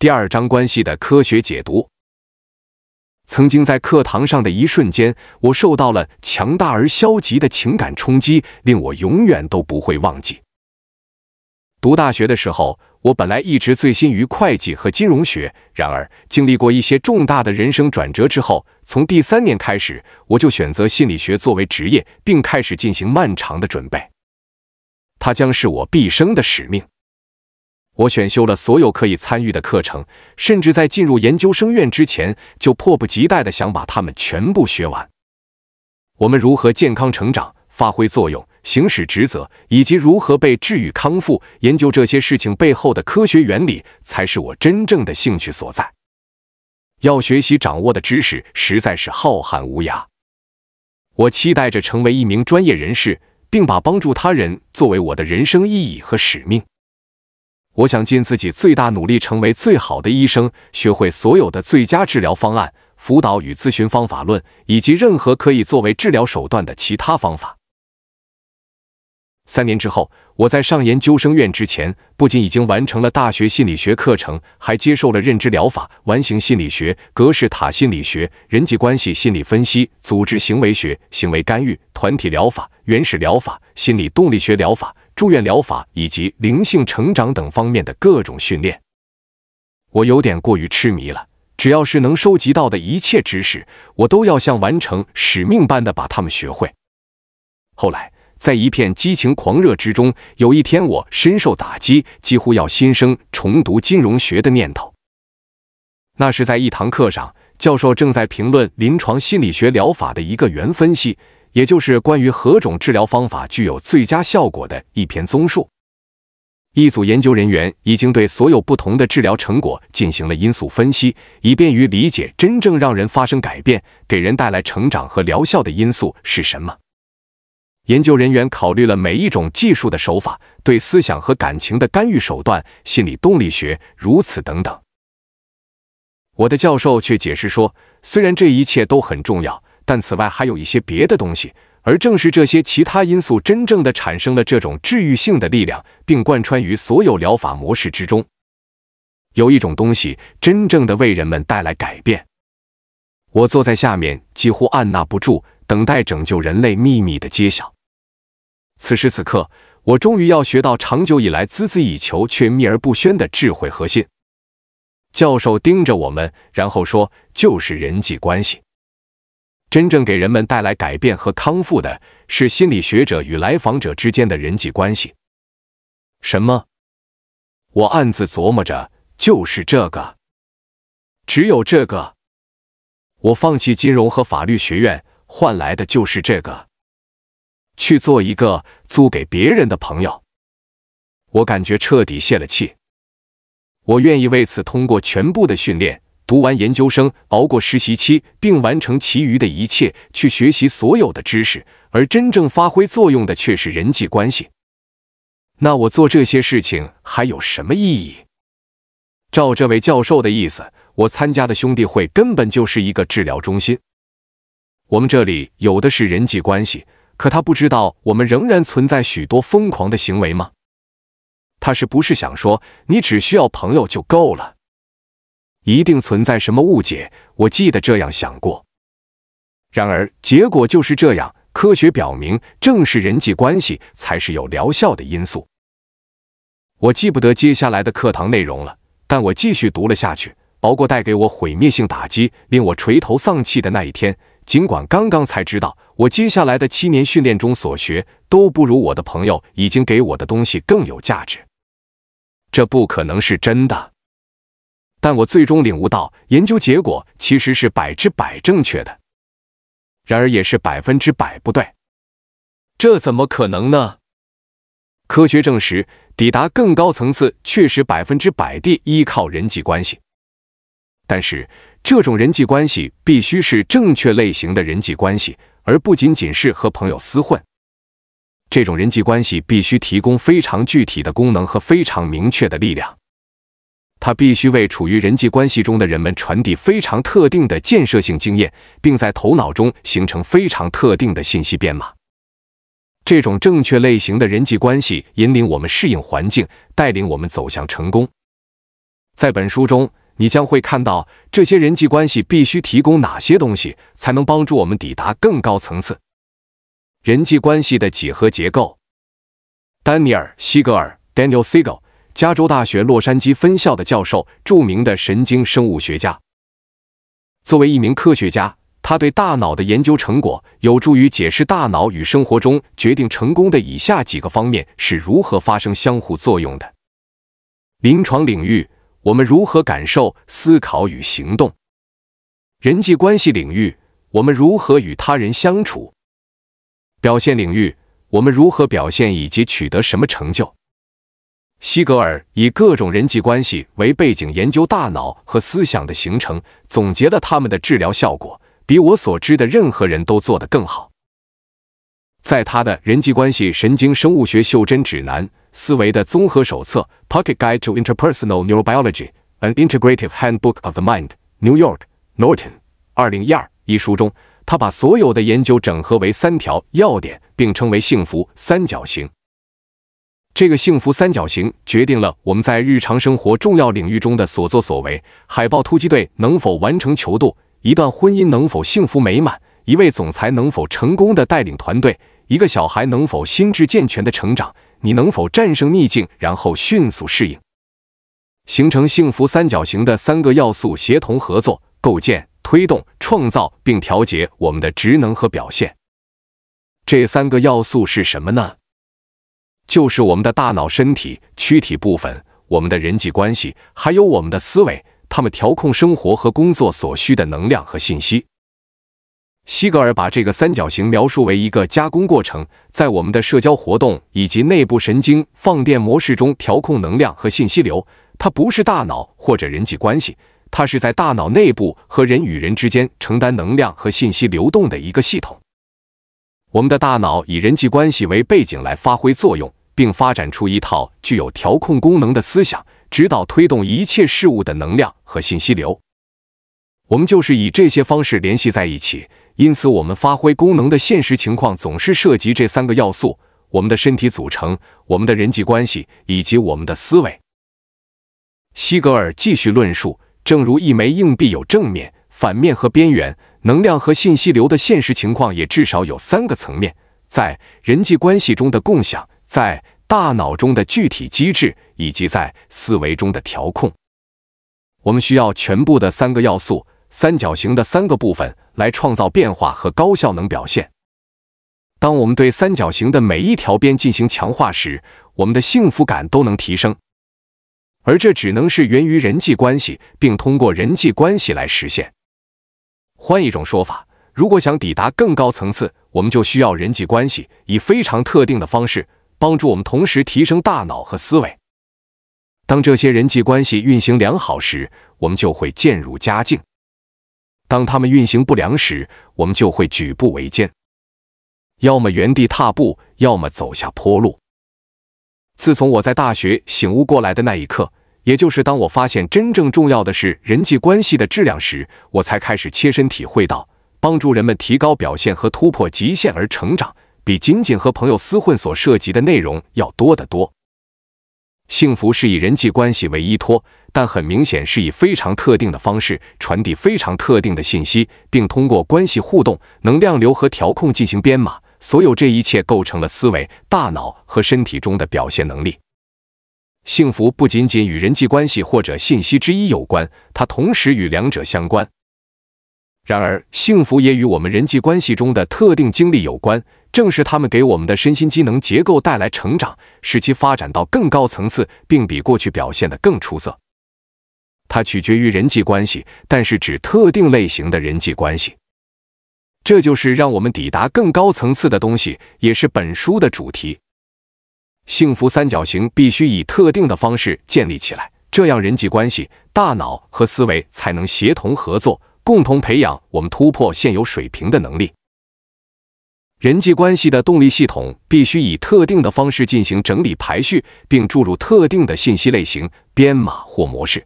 第二章关系的科学解读。曾经在课堂上的一瞬间，我受到了强大而消极的情感冲击，令我永远都不会忘记。读大学的时候，我本来一直醉心于会计和金融学，然而经历过一些重大的人生转折之后，从第三年开始，我就选择心理学作为职业，并开始进行漫长的准备。它将是我毕生的使命。我选修了所有可以参与的课程，甚至在进入研究生院之前，就迫不及待地想把它们全部学完。我们如何健康成长、发挥作用、行使职责，以及如何被治愈康复，研究这些事情背后的科学原理，才是我真正的兴趣所在。要学习掌握的知识实在是浩瀚无涯。我期待着成为一名专业人士，并把帮助他人作为我的人生意义和使命。我想尽自己最大努力成为最好的医生，学会所有的最佳治疗方案、辅导与咨询方法论，以及任何可以作为治疗手段的其他方法。三年之后，我在上研究生院之前，不仅已经完成了大学心理学课程，还接受了认知疗法、完形心理学、格式塔心理学、人际关系心理分析、组织行为学、行为干预、团体疗法、原始疗法、心理动力学疗法。住院疗法以及灵性成长等方面的各种训练，我有点过于痴迷了。只要是能收集到的一切知识，我都要像完成使命般的把它们学会。后来，在一片激情狂热之中，有一天我深受打击，几乎要心生重读金融学的念头。那是在一堂课上，教授正在评论临床心理学疗法的一个原分析。也就是关于何种治疗方法具有最佳效果的一篇综述。一组研究人员已经对所有不同的治疗成果进行了因素分析，以便于理解真正让人发生改变、给人带来成长和疗效的因素是什么。研究人员考虑了每一种技术的手法、对思想和感情的干预手段、心理动力学，如此等等。我的教授却解释说，虽然这一切都很重要。但此外还有一些别的东西，而正是这些其他因素，真正的产生了这种治愈性的力量，并贯穿于所有疗法模式之中。有一种东西，真正的为人们带来改变。我坐在下面，几乎按捺不住，等待拯救人类秘密的揭晓。此时此刻，我终于要学到长久以来孜孜以求却秘而不宣的智慧核心。教授盯着我们，然后说：“就是人际关系。”真正给人们带来改变和康复的是心理学者与来访者之间的人际关系。什么？我暗自琢磨着，就是这个，只有这个。我放弃金融和法律学院，换来的就是这个，去做一个租给别人的朋友。我感觉彻底泄了气。我愿意为此通过全部的训练。读完研究生，熬过实习期，并完成其余的一切，去学习所有的知识，而真正发挥作用的却是人际关系。那我做这些事情还有什么意义？照这位教授的意思，我参加的兄弟会根本就是一个治疗中心。我们这里有的是人际关系，可他不知道我们仍然存在许多疯狂的行为吗？他是不是想说，你只需要朋友就够了？一定存在什么误解？我记得这样想过。然而结果就是这样。科学表明，正是人际关系才是有疗效的因素。我记不得接下来的课堂内容了，但我继续读了下去，熬过带给我毁灭性打击、令我垂头丧气的那一天。尽管刚刚才知道，我接下来的七年训练中所学都不如我的朋友已经给我的东西更有价值。这不可能是真的。但我最终领悟到，研究结果其实是百之百正确的，然而也是百分之百不对。这怎么可能呢？科学证实，抵达更高层次确实百分之百地依靠人际关系，但是这种人际关系必须是正确类型的人际关系，而不仅仅是和朋友厮混。这种人际关系必须提供非常具体的功能和非常明确的力量。他必须为处于人际关系中的人们传递非常特定的建设性经验，并在头脑中形成非常特定的信息编码。这种正确类型的人际关系引领我们适应环境，带领我们走向成功。在本书中，你将会看到这些人际关系必须提供哪些东西，才能帮助我们抵达更高层次。人际关系的几何结构，丹尼尔·西格尔 （Daniel Siegel）。加州大学洛杉矶分校的教授，著名的神经生物学家。作为一名科学家，他对大脑的研究成果有助于解释大脑与生活中决定成功的以下几个方面是如何发生相互作用的：临床领域，我们如何感受、思考与行动；人际关系领域，我们如何与他人相处；表现领域，我们如何表现以及取得什么成就。西格尔以各种人际关系为背景研究大脑和思想的形成，总结了他们的治疗效果，比我所知的任何人都做得更好。在他的人际关系神经生物学袖珍指南《思维的综合手册》（Pocket Guide to Interpersonal Neurobiology: An Integrative Handbook of the Mind），New York: Norton，二零一二一书中，他把所有的研究整合为三条要点，并称为幸福三角形。这个幸福三角形决定了我们在日常生活重要领域中的所作所为。海豹突击队能否完成求度？一段婚姻能否幸福美满？一位总裁能否成功的带领团队？一个小孩能否心智健全的成长？你能否战胜逆境，然后迅速适应？形成幸福三角形的三个要素协同合作，构建、推动、创造并调节我们的职能和表现。这三个要素是什么呢？就是我们的大脑、身体、躯体部分，我们的人际关系，还有我们的思维，它们调控生活和工作所需的能量和信息。西格尔把这个三角形描述为一个加工过程，在我们的社交活动以及内部神经放电模式中调控能量和信息流。它不是大脑或者人际关系，它是在大脑内部和人与人之间承担能量和信息流动的一个系统。我们的大脑以人际关系为背景来发挥作用。并发展出一套具有调控功能的思想，指导推动一切事物的能量和信息流。我们就是以这些方式联系在一起，因此我们发挥功能的现实情况总是涉及这三个要素：我们的身体组成、我们的人际关系以及我们的思维。西格尔继续论述：正如一枚硬币有正面、反面和边缘，能量和信息流的现实情况也至少有三个层面，在人际关系中的共享。在大脑中的具体机制，以及在思维中的调控，我们需要全部的三个要素，三角形的三个部分，来创造变化和高效能表现。当我们对三角形的每一条边进行强化时，我们的幸福感都能提升，而这只能是源于人际关系，并通过人际关系来实现。换一种说法，如果想抵达更高层次，我们就需要人际关系，以非常特定的方式。帮助我们同时提升大脑和思维。当这些人际关系运行良好时，我们就会渐入佳境；当他们运行不良时，我们就会举步维艰，要么原地踏步，要么走下坡路。自从我在大学醒悟过来的那一刻，也就是当我发现真正重要的是人际关系的质量时，我才开始切身体会到帮助人们提高表现和突破极限而成长。比仅仅和朋友厮混所涉及的内容要多得多。幸福是以人际关系为依托，但很明显是以非常特定的方式传递非常特定的信息，并通过关系互动、能量流和调控进行编码。所有这一切构成了思维、大脑和身体中的表现能力。幸福不仅仅与人际关系或者信息之一有关，它同时与两者相关。然而，幸福也与我们人际关系中的特定经历有关。正是他们给我们的身心机能结构带来成长，使其发展到更高层次，并比过去表现的更出色。它取决于人际关系，但是指特定类型的人际关系。这就是让我们抵达更高层次的东西，也是本书的主题。幸福三角形必须以特定的方式建立起来，这样人际关系、大脑和思维才能协同合作，共同培养我们突破现有水平的能力。人际关系的动力系统必须以特定的方式进行整理排序，并注入特定的信息类型、编码或模式。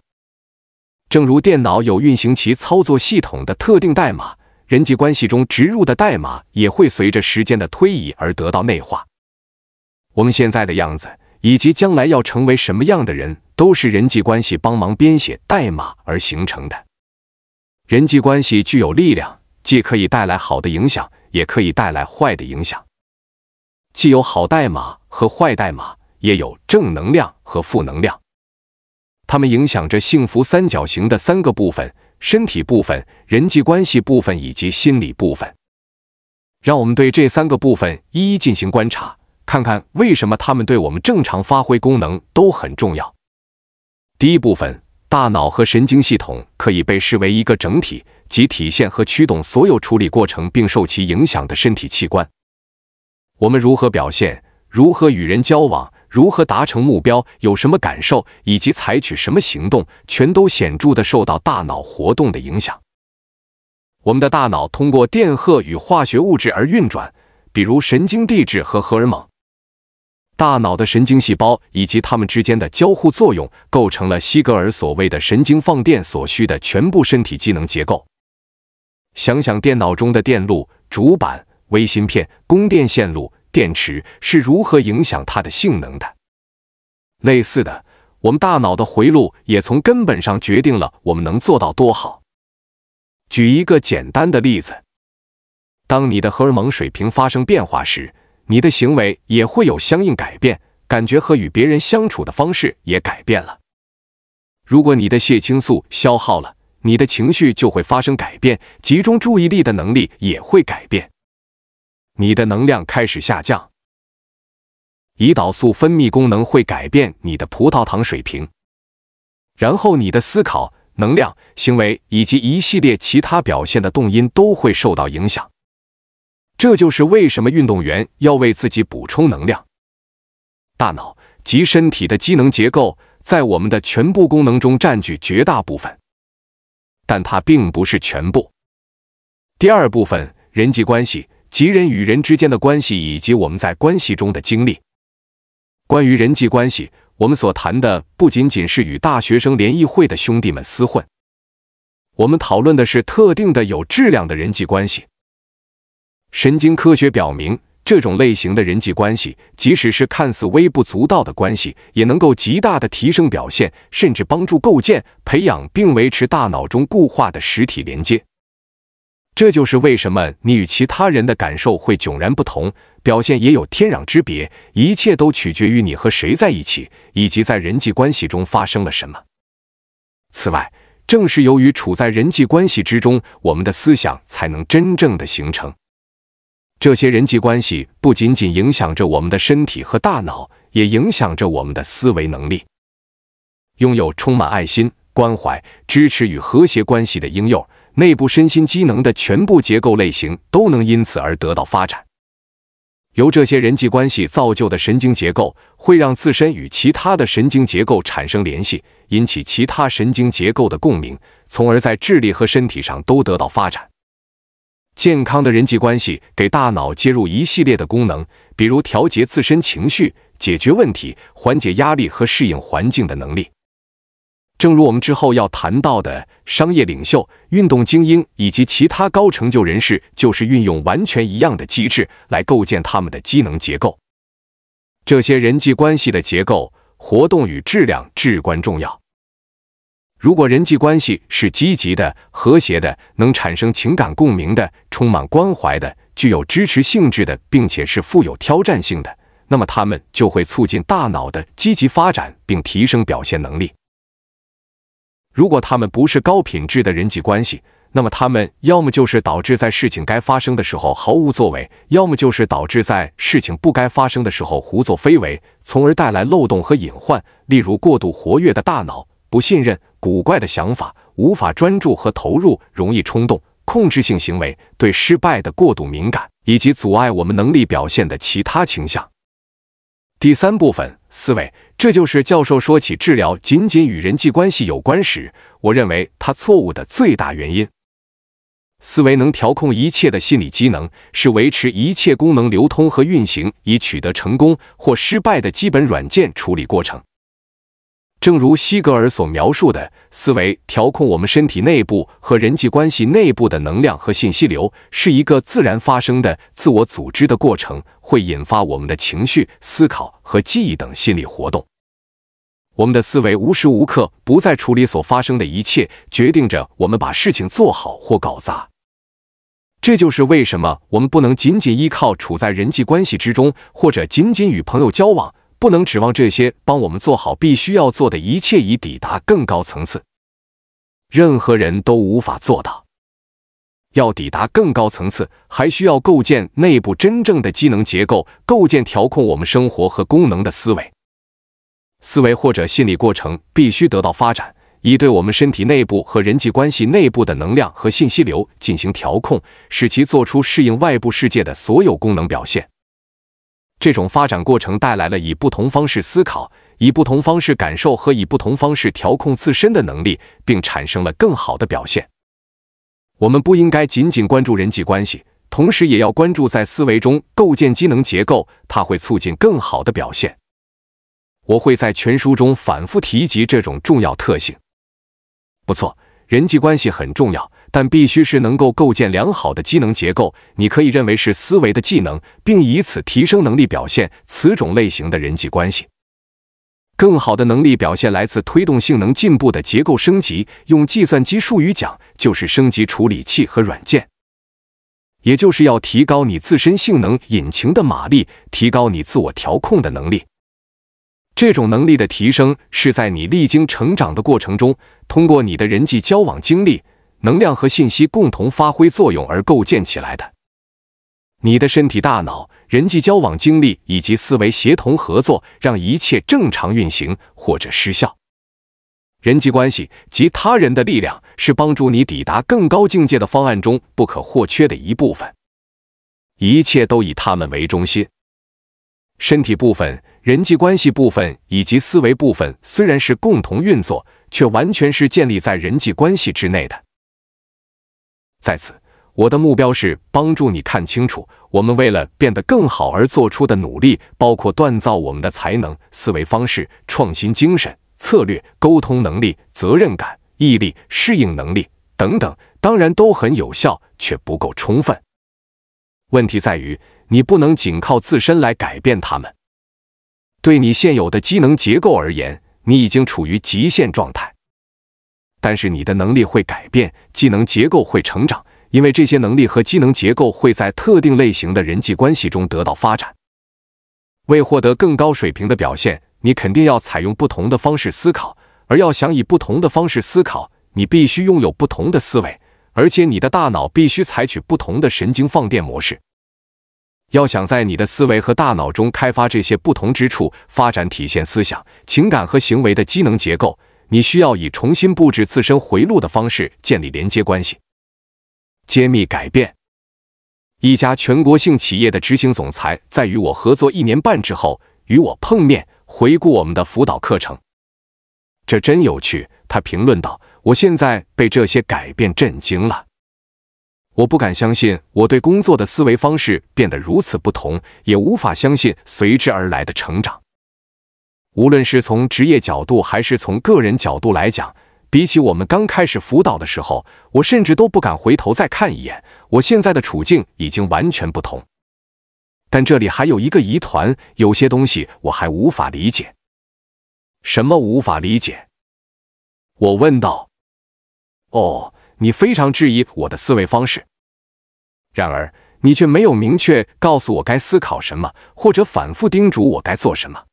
正如电脑有运行其操作系统的特定代码，人际关系中植入的代码也会随着时间的推移而得到内化。我们现在的样子以及将来要成为什么样的人，都是人际关系帮忙编写代码而形成的人际关系具有力量，既可以带来好的影响。也可以带来坏的影响，既有好代码和坏代码，也有正能量和负能量，它们影响着幸福三角形的三个部分：身体部分、人际关系部分以及心理部分。让我们对这三个部分一一进行观察，看看为什么它们对我们正常发挥功能都很重要。第一部分，大脑和神经系统可以被视为一个整体。及体现和驱动所有处理过程，并受其影响的身体器官。我们如何表现，如何与人交往，如何达成目标，有什么感受，以及采取什么行动，全都显著的受到大脑活动的影响。我们的大脑通过电荷与化学物质而运转，比如神经递质和荷尔蒙。大脑的神经细胞以及它们之间的交互作用，构成了西格尔所谓的神经放电所需的全部身体机能结构。想想电脑中的电路、主板、微芯片、供电线路、电池是如何影响它的性能的。类似的，我们大脑的回路也从根本上决定了我们能做到多好。举一个简单的例子，当你的荷尔蒙水平发生变化时，你的行为也会有相应改变，感觉和与别人相处的方式也改变了。如果你的血清素消耗了，你的情绪就会发生改变，集中注意力的能力也会改变，你的能量开始下降，胰岛素分泌功能会改变你的葡萄糖水平，然后你的思考、能量、行为以及一系列其他表现的动因都会受到影响。这就是为什么运动员要为自己补充能量。大脑及身体的机能结构在我们的全部功能中占据绝大部分。但它并不是全部。第二部分，人际关系，即人与人之间的关系，以及我们在关系中的经历。关于人际关系，我们所谈的不仅仅是与大学生联谊会的兄弟们厮混，我们讨论的是特定的、有质量的人际关系。神经科学表明。这种类型的人际关系，即使是看似微不足道的关系，也能够极大的提升表现，甚至帮助构建、培养并维持大脑中固化的实体连接。这就是为什么你与其他人的感受会迥然不同，表现也有天壤之别。一切都取决于你和谁在一起，以及在人际关系中发生了什么。此外，正是由于处在人际关系之中，我们的思想才能真正的形成。这些人际关系不仅仅影响着我们的身体和大脑，也影响着我们的思维能力。拥有充满爱心、关怀、支持与和谐关系的婴幼内部身心机能的全部结构类型都能因此而得到发展。由这些人际关系造就的神经结构，会让自身与其他的神经结构产生联系，引起其他神经结构的共鸣，从而在智力和身体上都得到发展。健康的人际关系给大脑接入一系列的功能，比如调节自身情绪、解决问题、缓解压力和适应环境的能力。正如我们之后要谈到的，商业领袖、运动精英以及其他高成就人士，就是运用完全一样的机制来构建他们的机能结构。这些人际关系的结构、活动与质量至关重要。如果人际关系是积极的、和谐的，能产生情感共鸣的、充满关怀的、具有支持性质的，并且是富有挑战性的，那么他们就会促进大脑的积极发展并提升表现能力。如果他们不是高品质的人际关系，那么他们要么就是导致在事情该发生的时候毫无作为，要么就是导致在事情不该发生的时候胡作非为，从而带来漏洞和隐患，例如过度活跃的大脑。不信任、古怪的想法、无法专注和投入、容易冲动、控制性行为、对失败的过度敏感，以及阻碍我们能力表现的其他倾向。第三部分，思维，这就是教授说起治疗仅仅与人际关系有关时，我认为他错误的最大原因。思维能调控一切的心理机能，是维持一切功能流通和运行以取得成功或失败的基本软件处理过程。正如西格尔所描述的，思维调控我们身体内部和人际关系内部的能量和信息流，是一个自然发生的自我组织的过程，会引发我们的情绪、思考和记忆等心理活动。我们的思维无时无刻不在处理所发生的一切，决定着我们把事情做好或搞砸。这就是为什么我们不能仅仅依靠处在人际关系之中，或者仅仅与朋友交往。不能指望这些帮我们做好必须要做的一切，以抵达更高层次。任何人都无法做到。要抵达更高层次，还需要构建内部真正的机能结构，构建调控我们生活和功能的思维、思维或者心理过程，必须得到发展，以对我们身体内部和人际关系内部的能量和信息流进行调控，使其做出适应外部世界的所有功能表现。这种发展过程带来了以不同方式思考、以不同方式感受和以不同方式调控自身的能力，并产生了更好的表现。我们不应该仅仅关注人际关系，同时也要关注在思维中构建机能结构，它会促进更好的表现。我会在全书中反复提及这种重要特性。不错，人际关系很重要。但必须是能够构建良好的机能结构。你可以认为是思维的技能，并以此提升能力表现。此种类型的人际关系，更好的能力表现来自推动性能进步的结构升级。用计算机术语讲，就是升级处理器和软件，也就是要提高你自身性能引擎的马力，提高你自我调控的能力。这种能力的提升是在你历经成长的过程中，通过你的人际交往经历。能量和信息共同发挥作用而构建起来的。你的身体、大脑、人际交往、精力以及思维协同合作，让一切正常运行或者失效。人际关系及他人的力量是帮助你抵达更高境界的方案中不可或缺的一部分。一切都以他们为中心。身体部分、人际关系部分以及思维部分虽然是共同运作，却完全是建立在人际关系之内的。在此，我的目标是帮助你看清楚，我们为了变得更好而做出的努力，包括锻造我们的才能、思维方式、创新精神、策略、沟通能力、责任感、毅力、适应能力等等，当然都很有效，却不够充分。问题在于，你不能仅靠自身来改变他们。对你现有的机能结构而言，你已经处于极限状态。但是你的能力会改变，技能结构会成长，因为这些能力和技能结构会在特定类型的人际关系中得到发展。为获得更高水平的表现，你肯定要采用不同的方式思考，而要想以不同的方式思考，你必须拥有不同的思维，而且你的大脑必须采取不同的神经放电模式。要想在你的思维和大脑中开发这些不同之处，发展体现思想、情感和行为的机能结构。你需要以重新布置自身回路的方式建立连接关系。揭秘改变。一家全国性企业的执行总裁在与我合作一年半之后与我碰面，回顾我们的辅导课程。这真有趣，他评论道。我现在被这些改变震惊了。我不敢相信我对工作的思维方式变得如此不同，也无法相信随之而来的成长。无论是从职业角度还是从个人角度来讲，比起我们刚开始辅导的时候，我甚至都不敢回头再看一眼。我现在的处境已经完全不同。但这里还有一个疑团，有些东西我还无法理解。什么无法理解？我问道。哦，你非常质疑我的思维方式，然而你却没有明确告诉我该思考什么，或者反复叮嘱我该做什么。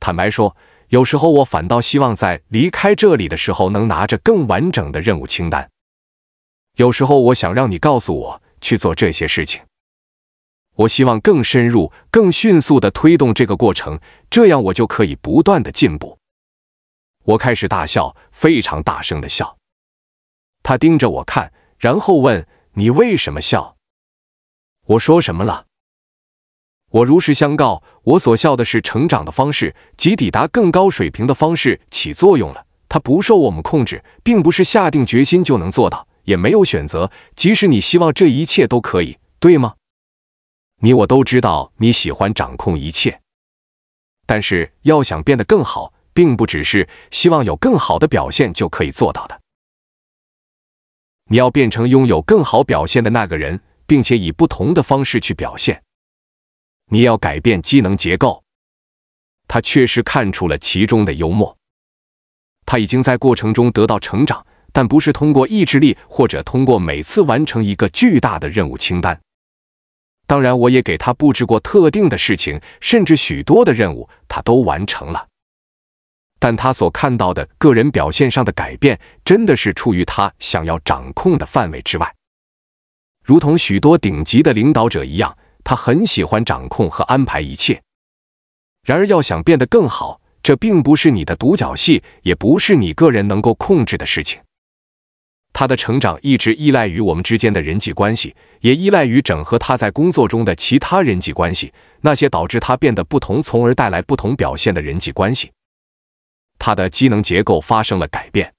坦白说，有时候我反倒希望在离开这里的时候能拿着更完整的任务清单。有时候我想让你告诉我去做这些事情。我希望更深入、更迅速的推动这个过程，这样我就可以不断的进步。我开始大笑，非常大声的笑。他盯着我看，然后问：“你为什么笑？我说什么了？”我如实相告，我所笑的是成长的方式及抵达更高水平的方式起作用了。它不受我们控制，并不是下定决心就能做到，也没有选择。即使你希望这一切都可以，对吗？你我都知道你喜欢掌控一切，但是要想变得更好，并不只是希望有更好的表现就可以做到的。你要变成拥有更好表现的那个人，并且以不同的方式去表现。你要改变机能结构，他确实看出了其中的幽默。他已经在过程中得到成长，但不是通过意志力，或者通过每次完成一个巨大的任务清单。当然，我也给他布置过特定的事情，甚至许多的任务他都完成了。但他所看到的个人表现上的改变，真的是出于他想要掌控的范围之外。如同许多顶级的领导者一样。他很喜欢掌控和安排一切。然而，要想变得更好，这并不是你的独角戏，也不是你个人能够控制的事情。他的成长一直依赖于我们之间的人际关系，也依赖于整合他在工作中的其他人际关系，那些导致他变得不同，从而带来不同表现的人际关系。他的机能结构发生了改变，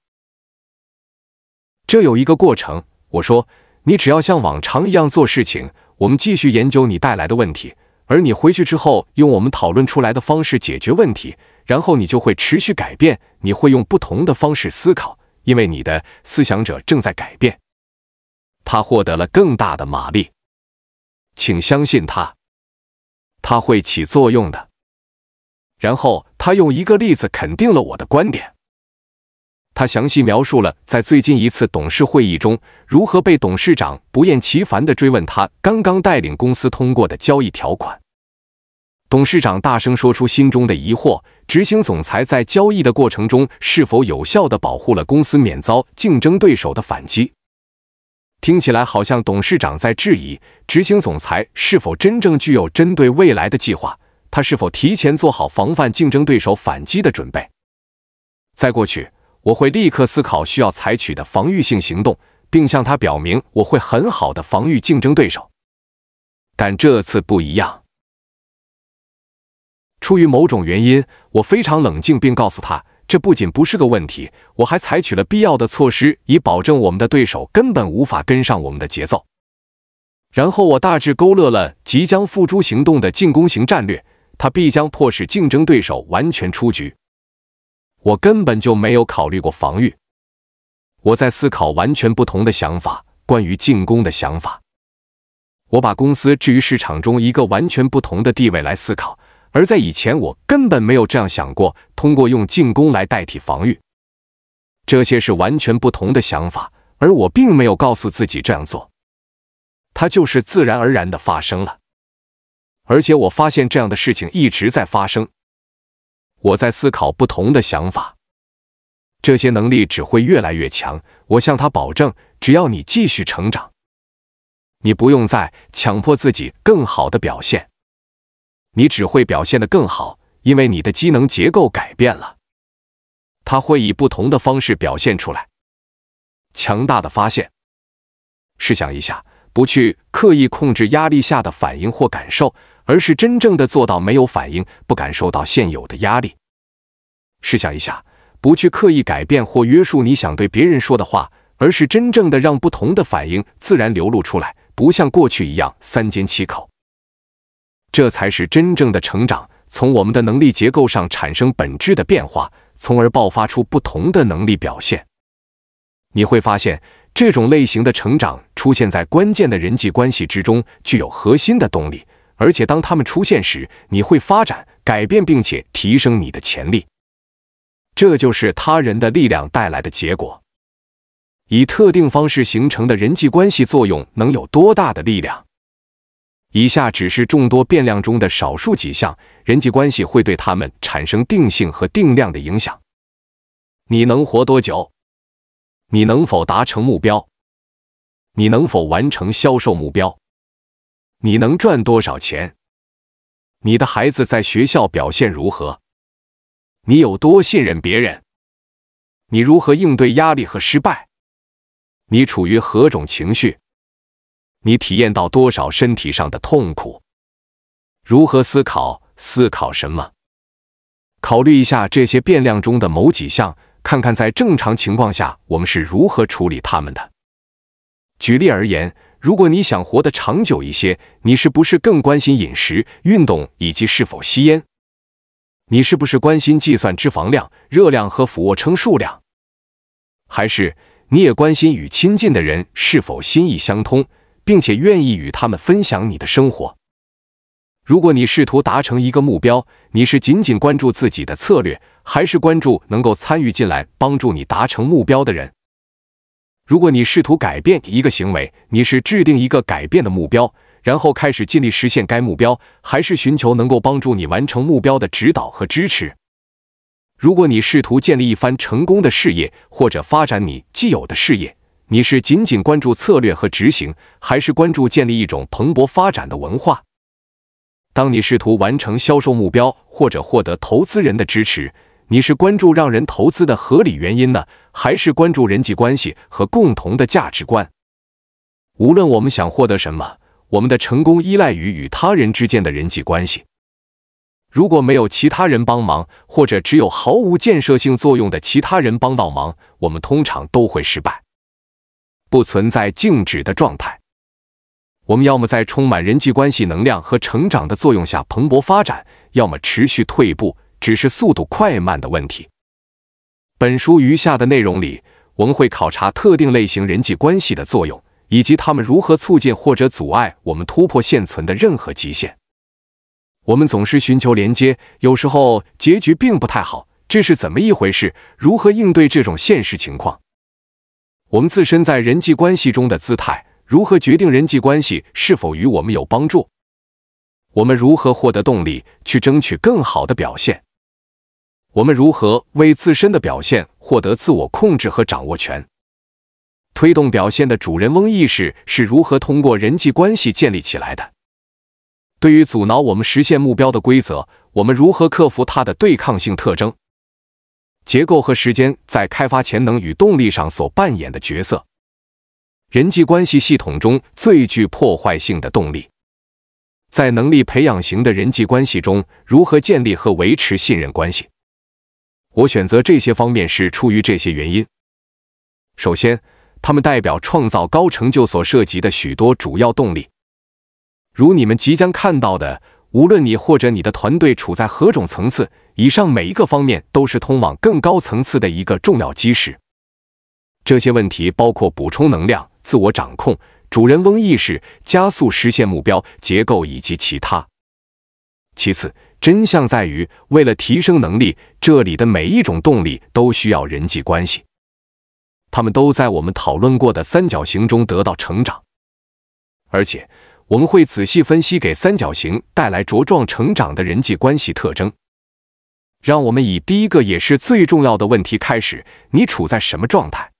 这有一个过程。我说，你只要像往常一样做事情。我们继续研究你带来的问题，而你回去之后用我们讨论出来的方式解决问题，然后你就会持续改变，你会用不同的方式思考，因为你的思想者正在改变，他获得了更大的马力，请相信他，他会起作用的。然后他用一个例子肯定了我的观点。他详细描述了在最近一次董事会议中，如何被董事长不厌其烦地追问他刚刚带领公司通过的交易条款。董事长大声说出心中的疑惑：执行总裁在交易的过程中是否有效地保护了公司免遭竞争对手的反击？听起来好像董事长在质疑执行总裁是否真正具有针对未来的计划，他是否提前做好防范竞争对手反击的准备？在过去。我会立刻思考需要采取的防御性行动，并向他表明我会很好的防御竞争对手。但这次不一样，出于某种原因，我非常冷静，并告诉他这不仅不是个问题，我还采取了必要的措施以保证我们的对手根本无法跟上我们的节奏。然后我大致勾勒了即将付诸行动的进攻型战略，它必将迫使竞争对手完全出局。我根本就没有考虑过防御，我在思考完全不同的想法，关于进攻的想法。我把公司置于市场中一个完全不同的地位来思考，而在以前我根本没有这样想过。通过用进攻来代替防御，这些是完全不同的想法，而我并没有告诉自己这样做，它就是自然而然地发生了，而且我发现这样的事情一直在发生。我在思考不同的想法，这些能力只会越来越强。我向他保证，只要你继续成长，你不用再强迫自己更好的表现，你只会表现得更好，因为你的机能结构改变了，他会以不同的方式表现出来。强大的发现，试想一下，不去刻意控制压力下的反应或感受。而是真正的做到没有反应，不感受到现有的压力。试想一下，不去刻意改变或约束你想对别人说的话，而是真正的让不同的反应自然流露出来，不像过去一样三缄其口。这才是真正的成长，从我们的能力结构上产生本质的变化，从而爆发出不同的能力表现。你会发现，这种类型的成长出现在关键的人际关系之中，具有核心的动力。而且当他们出现时，你会发展、改变，并且提升你的潜力。这就是他人的力量带来的结果。以特定方式形成的人际关系作用能有多大的力量？以下只是众多变量中的少数几项。人际关系会对他们产生定性和定量的影响。你能活多久？你能否达成目标？你能否完成销售目标？你能赚多少钱？你的孩子在学校表现如何？你有多信任别人？你如何应对压力和失败？你处于何种情绪？你体验到多少身体上的痛苦？如何思考？思考什么？考虑一下这些变量中的某几项，看看在正常情况下我们是如何处理他们的。举例而言。如果你想活得长久一些，你是不是更关心饮食、运动以及是否吸烟？你是不是关心计算脂肪量、热量和俯卧撑数量？还是你也关心与亲近的人是否心意相通，并且愿意与他们分享你的生活？如果你试图达成一个目标，你是仅仅关注自己的策略，还是关注能够参与进来帮助你达成目标的人？如果你试图改变一个行为，你是制定一个改变的目标，然后开始尽力实现该目标，还是寻求能够帮助你完成目标的指导和支持？如果你试图建立一番成功的事业，或者发展你既有的事业，你是仅仅关注策略和执行，还是关注建立一种蓬勃发展的文化？当你试图完成销售目标，或者获得投资人的支持？你是关注让人投资的合理原因呢，还是关注人际关系和共同的价值观？无论我们想获得什么，我们的成功依赖于与他人之间的人际关系。如果没有其他人帮忙，或者只有毫无建设性作用的其他人帮到忙，我们通常都会失败。不存在静止的状态。我们要么在充满人际关系能量和成长的作用下蓬勃发展，要么持续退步。只是速度快慢的问题。本书余下的内容里，我们会考察特定类型人际关系的作用，以及他们如何促进或者阻碍我们突破现存的任何极限。我们总是寻求连接，有时候结局并不太好，这是怎么一回事？如何应对这种现实情况？我们自身在人际关系中的姿态，如何决定人际关系是否与我们有帮助？我们如何获得动力去争取更好的表现？我们如何为自身的表现获得自我控制和掌握权？推动表现的主人翁意识是如何通过人际关系建立起来的？对于阻挠我们实现目标的规则，我们如何克服它的对抗性特征？结构和时间在开发潜能与动力上所扮演的角色？人际关系系统中最具破坏性的动力？在能力培养型的人际关系中，如何建立和维持信任关系？我选择这些方面是出于这些原因。首先，它们代表创造高成就所涉及的许多主要动力。如你们即将看到的，无论你或者你的团队处在何种层次，以上每一个方面都是通往更高层次的一个重要基石。这些问题包括补充能量、自我掌控、主人翁意识、加速实现目标、结构以及其他。其次，真相在于，为了提升能力，这里的每一种动力都需要人际关系。他们都在我们讨论过的三角形中得到成长，而且我们会仔细分析给三角形带来茁壮成长的人际关系特征。让我们以第一个也是最重要的问题开始：你处在什么状态？